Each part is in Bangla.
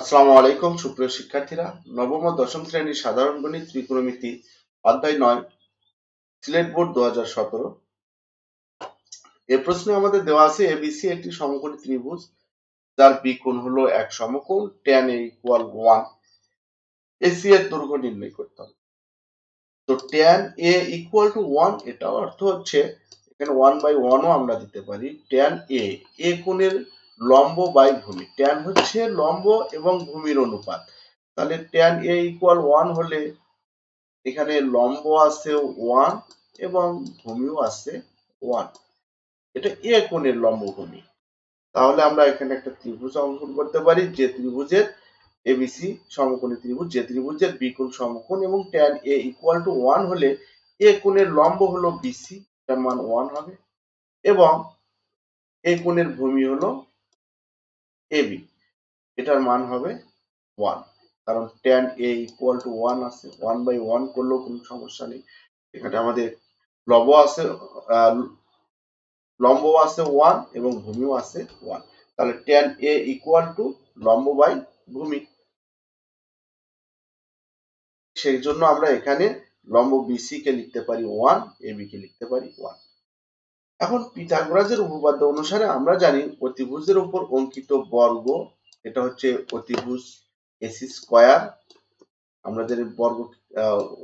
আসসালামু আলাইকুম সুপ্রিয় শিক্ষার্থীরা নবম ও দশম শ্রেণীর সাধারণ গণিত ত্রিকোণমিতি অধ্যায় নয় সিলেট বোর্ড দু হাজার সতেরো এ প্রশ্নে আমাদের দেওয়া আছে এবিসি একটি সমকোণী ত্রিভুজ যার বিকোণ হলো এক সমকোণ tan A equal one AC এর দৈর্ঘ্য নির্ণয় করতে হবে তো tan A equal to one এটা অর্থ হচ্ছে এখানে ওয়ান বাই ওয়ানও আমরা দিতে পারি ট্যান এ এ কোণের লম্ব বাই ভূমি ট্যান হচ্ছে লম্ব এবং ভূমির অনুপাত তাহলে ট্যান এ ইকুয়াল ওয়ান হলে এখানে লম্ব আছে ওয়ান এবং ভূমিও আছে ওয়ান এটা এ কোণের লম্ব ভূমি তাহলে আমরা এখানে একটা ত্রিভুজ অঙ্কন করতে পারি যে ত্রিভুজের এবিসি সমকোণী ত্রিভুজ যে ত্রিভুজের বিকোণ সমকোণ এবং tan A equal to one হলে এ কোণের লম্ব হলো বিসি তার মান ওয়ান হবে এবং এ কোণের ভূমি হলো এবি এটার মান হবে ওয়ান কারণ tan A equal to one আছে ওয়ান বাই ওয়ান করলেও কোনো সমস্যা নেই এখানে আমাদের লব আছে লম্ব আছে ওয়ান এবং ভূমিও আছে ওয়ান তাহলে ট্যান এ ইকুয়াল টু লম্ব বাই ভূমি সেই জন্য আমরা এখানে লম্ব বিসি কে লিখতে পারি ওয়ান এবি কে লিখতে পারি ওয়ান এখন পিথাগোরাসের উপপাদ্য অনুসারে আমরা জানি অতিভুজের উপর অঙ্কিত বর্গ এটা হচ্ছে অতিভুজ এসি স্কয়ার জানি বর্গ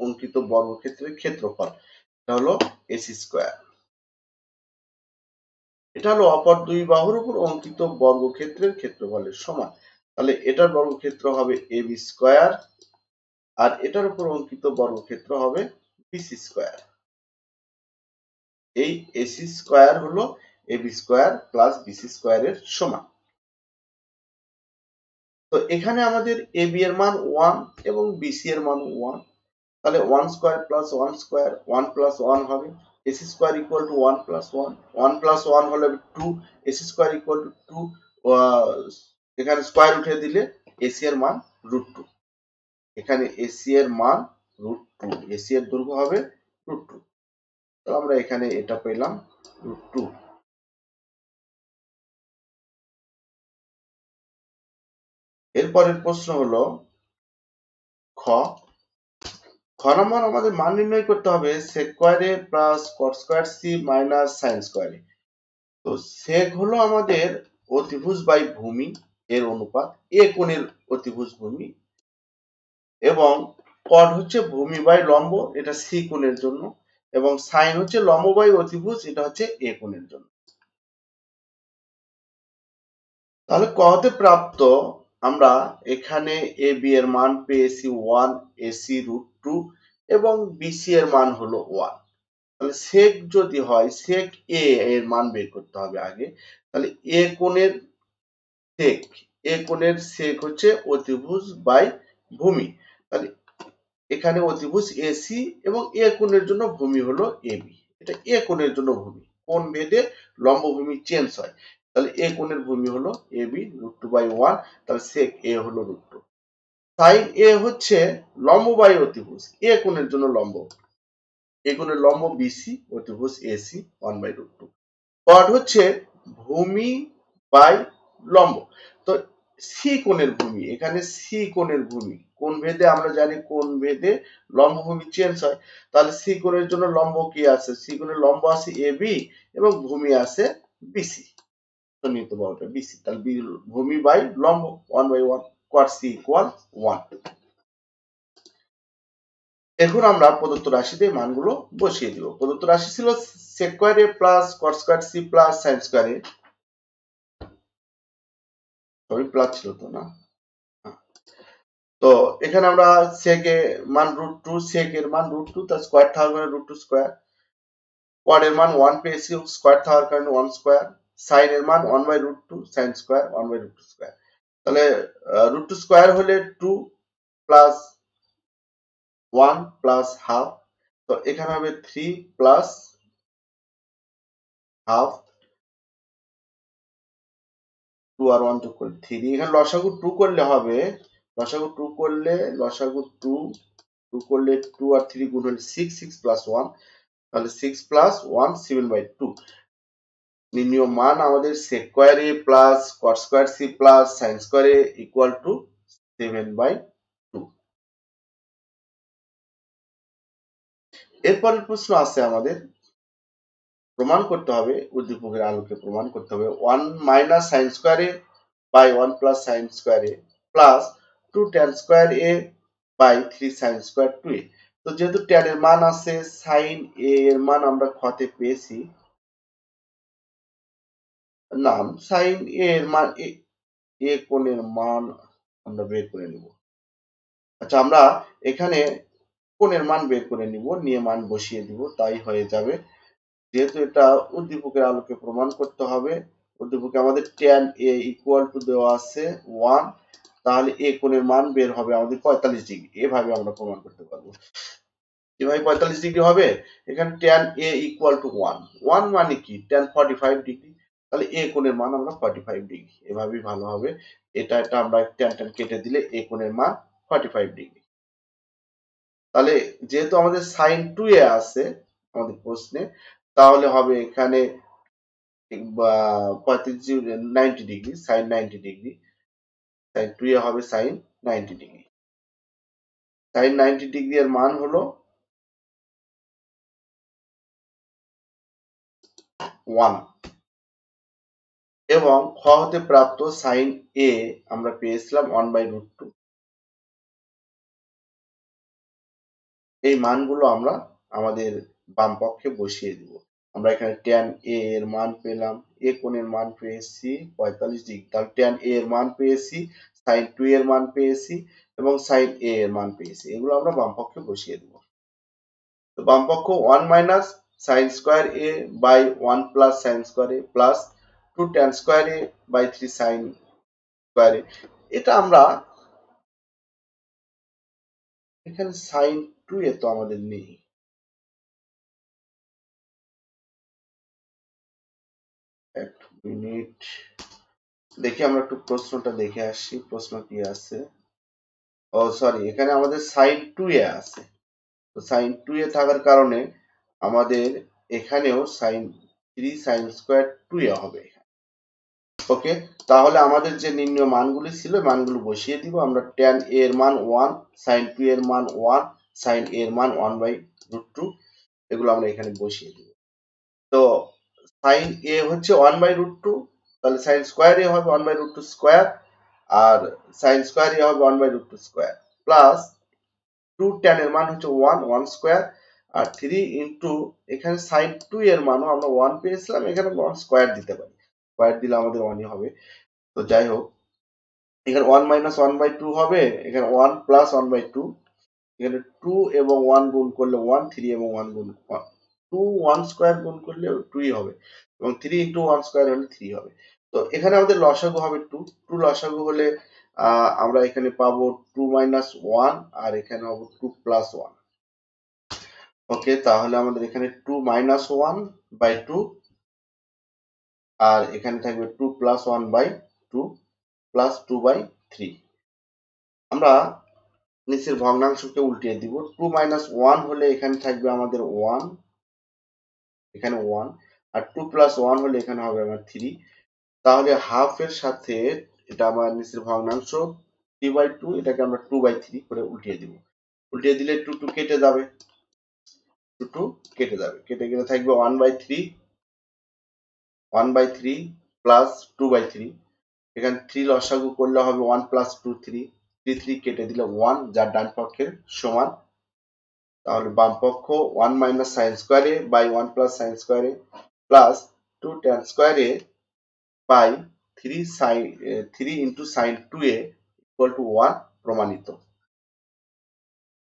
অঙ্কিত বর্গক্ষেত্রের ক্ষেত্রফল এটা হলো এসি স্কয়ার এটা হলো অপর দুই বাহুর উপর অঙ্কিত বর্গক্ষেত্রের ক্ষেত্রফলের সমান তাহলে এটার বর্গক্ষেত্র হবে এ বি স্কয়ার আর এটার উপর অঙ্কিত বর্গক্ষেত্র হবে বিসি স্কয়ার এই এসি স্কোয়ার হলো এবি স্কোয়ার প্লাস বিসি এর সমান তো এখানে আমাদের এ বি এর মান ওয়ান এবং বিসি এর মান ওয়ান তাহলে one square plus one square one plus one হবে AC square equal to one plus one one plus one হলে two AC square equal to two এখানে স্কোয়ার উঠে দিলে এসি এর মান রুট টু এখানে এসি এর মান রুট টু এসি এর দৈর্ঘ্য হবে রুট টু তো আমরা এখানে এটা পেলাম রুট টু এরপরের প্রশ্ন হল খ খ নম্বর আমাদের মান নির্ণয় করতে হবে সেক স্কোয়ারে plus cot square C minus sine স্কোয়ারে তো সেক হলো আমাদের অতিভুজ বাই ভূমি এর অনুপাত এ কোণের অতিভুজ ভূমি এবং কট হচ্ছে ভূমি বাই লম্ব এটা সি কোণের জন্য এবং সাইন হচ্ছে লম্ববায়ু অতিভুজ এটা হচ্ছে এ কোণের জন্য তাহলে কতে প্রাপ্ত আমরা এখানে এ বি এর মান পেয়েছি ওয়ান এসি রুট টু এবং বিসি এর মান হলো ওয়ান তাহলে সেক যদি হয় সেক এ এর মান বের করতে হবে আগে তাহলে এ কোণের সেক এ কোণের সেক হচ্ছে অতিভুজ বাই ভূমি তাহলে এখানে অতিভুজ এসি এবং এ কোণের জন্য ভূমি হলো এবি এটা এ কোণের জন্য ভূমি কোণ ভেদে লম্বভূমি চেঞ্জ হয় তাহলে এ কোণের ভূমি হলো AB root two by one তাহলে সেক এ হলো রুট টু সাইন এ হচ্ছে লম্ব বাই অতিভুজ এ কোণের জন্য লম্ব এ কোণের লম্ব বিসি অতিভুজ AC one by root two পড হচ্ছে ভূমি বাই লম্ব সি কোণের ভূমি এখানে সি কোণের ভূমি কোন ভেদে আমরা জানি কোন ভেদে লম্বভূমি চেঞ্জ হয় তাহলে সি কোণের জন্য লম্ব কি আছে সি কোণের লম্ব আছে এ বি এবং ভূমি আছে বিসি নিতে পারবে বিসি তাহলে ভূমি বাই লম্ব one by one square C equal one এখন আমরা প্রদত্ত রাশিতে মানগুলো বসিয়ে দিব প্রদত্ত রাশি ছিল সেকোয়ারে প্লাস কোয়ার স্কোয়ার সি প্লাস সাইন স্কোয়ারে সরি প্লাস ছিল তো না হ্যাঁ। তো এখানে আমরা সেক এ মান রুট টু এর মান রুট তার স্কোয়ার থাকার কারণে রুট টু স্কোয়ার এর মান ওয়ান পেয়েছি স্কোয়ার থাকার কারণে ওয়ান স্কোয়ার সাইন এর মান one by root two sine square one square তাহলে রুট টু স্কোয়ার হলে two plus one plus half তো এখানে হবে থ্রি প্লাস হাফ টু আর ওয়ান যোগ করলে থ্রি এখানে লসাগু টু করলে হবে লসাগু টু করলে লসাগু টু টু করলে টু আর থ্রি গুণ হলে সিক্স সিক্স প্লাস ওয়ান তাহলে six plus one seven by two নির্ণীয় মান আমাদের square A plus cot square C plus sine square A equal to seven by two এরপরের প্রশ্ন আছে আমাদের প্রমাণ করতে হবে উদ্দীপকের আলোকে প্রমাণ করতে হবে one minus sine square A by one plus sine square A plus two tan square A by three sine square two A তো যেহেতু ট্যান এর মান আছে সাইন এ এর মান আমরা খতে পেয়েছি নাম সাইন এ এর মান এ কোণের মান আমরা বের করে নিব আচ্ছা আমরা এখানে কোণের মান বের করে নিব নিয়ে মান বসিয়ে দিব তাই হয়ে যাবে যেহেতু এটা উদ্দীপকের আলোকে প্রমাণ করতে হবে উদ্দীপকে আমাদের ট্যান এ ইকুয়াল টু দেওয়া আছে ওয়ান তাহলে এ কোণের মান বের হবে আমাদের পঁয়তাল্লিশ ডিগ্রি এভাবে আমরা প্রমাণ করতে পারবো এভাবে পঁয়তাল্লিশ ডিগ্রি হবে এখানে tan A equal to one one মানে কি ট্যান ফর্টি ফাইভ ডিগ্রি তাহলে এ কোণের মান আমরা ফর্টি ফাইভ ডিগ্রি এভাবেই ভালো হবে এটা এটা আমরা ট্যান ট্যান কেটে দিলে এ কোণের মান ফর্টি ফাইভ ডিগ্রি তাহলে যেহেতু আমাদের সাইন টু এ আছে আমাদের প্রশ্নে তাহলে হবে এখানে পঁয়ত্রিশ ninety degree sine ninety degree sine two A হবে sine ninety degree sine ninety degree এর মান হল ওয়ান এবং খ হতে প্রাপ্ত সাইন এ আমরা পেয়েছিলাম ওয়ান বাই রুট টু এই মানগুলো আমরা আমাদের বাম পক্ষে বসিয়ে দিব আমরা এখানে ট্যান এ এর মান পেলাম এ কোণের মান পেয়েছি পঁয়তাল্লিশ ডিগ্রি তাহলে ট্যান এ এর মান পেয়েছি সাইন টু এর মান পেয়েছি এবং সাইন এ এর মান পেয়েছি এগুলো আমরা বাম পক্ষে বসিয়ে দেব তো বাম পক্ষ one minus sine square A by one plus sine square A plus two tan square A by three sine square A এটা আমরা এখানে সাইন টু এ তো আমাদের নেই মিনিট দেখি আমরা একটু প্রশ্নটা দেখে আসি প্রশ্ন কি আছে ও সরি এখানে আমাদের সাইন টু এ আছে তো সাইন টু এ থাকার কারণে আমাদের এখানেও sine three sine square two A হবে ওকে তাহলে আমাদের যে নিম্ন মানগুলি ছিল মানগুলো বসিয়ে দিব আমরা ট্যান এ এর মান ওয়ান সাইন টু এর মান ওয়ান সাইন এর মান ওয়ান বাই রুট টু এগুলো আমরা এখানে বসিয়ে দিব তো সাইন এ হচ্ছে ওয়ান বাই রুট টু তাহলে সাইন স্কোয়ার এ হবে one by root two square আর সাইন স্কোয়ার এ হবে one by root two square plus two tan এর মান হচ্ছে ওয়ান ওয়ান স্কোয়ার আর থ্রি ইন্টু এখানে সাইন টু এর মানও আমরা ওয়ান পেয়েছিলাম এখানে ওয়ান স্কোয়ার দিতে পারি স্কোয়ার দিলে আমাদের ওয়ানই হবে তো যাই হোক এখানে one minus one by two হবে এখানে one plus one by two এখানে টু এবং ওয়ান গুণ করলে ওয়ান থ্রি এবং ওয়ান গুণ টু ওয়ান স্কোয়ার গুণ করলে টুই হবে এবং থ্রি ইন্টু ওয়ান স্কোয়ার হলে থ্রি হবে তো এখানে আমাদের লসাগু হবে টু টু লসাগু হলে আমরা এখানে পাবো টু মাইনাস ওয়ান আর এখানে পাবো টু প্লাস ওয়ান ওকে তাহলে আমাদের এখানে two minus one by two আর এখানে থাকবে two plus one by two plus two by three আমরা নিচের ভগ্নাংশকে উল্টিয়ে দিব টু মাইনাস ওয়ান হলে এখানে থাকবে আমাদের ওয়ান এখানে ওয়ান আর টু প্লাস ওয়ান হলে এখানে হবে আমার থ্রি তাহলে হাফ এর সাথে এটা আমার নিচের ভগ্নাংশ থ্রি বাই টু এটাকে আমরা টু বাই থ্রি করে উল্টিয়ে দিব উল্টিয়ে দিলে টু টু কেটে যাবে টু টু কেটে যাবে কেটে গেলে থাকবে one by three one by three plus two by three এখানে থ্রি লসাগু করলে হবে one plus two three three three কেটে দিলে ওয়ান যার ডান পক্ষের সমান তাহলে বামপক্ষ ওয়ান মাইনাস সাইন স্কোয়ারে বাই ওয়ান প্লাস সাইন স্কোয়ারে প্লাস টু ট্যান স্কোয়ারে by three sine three into sine two A equal to one প্রমাণিত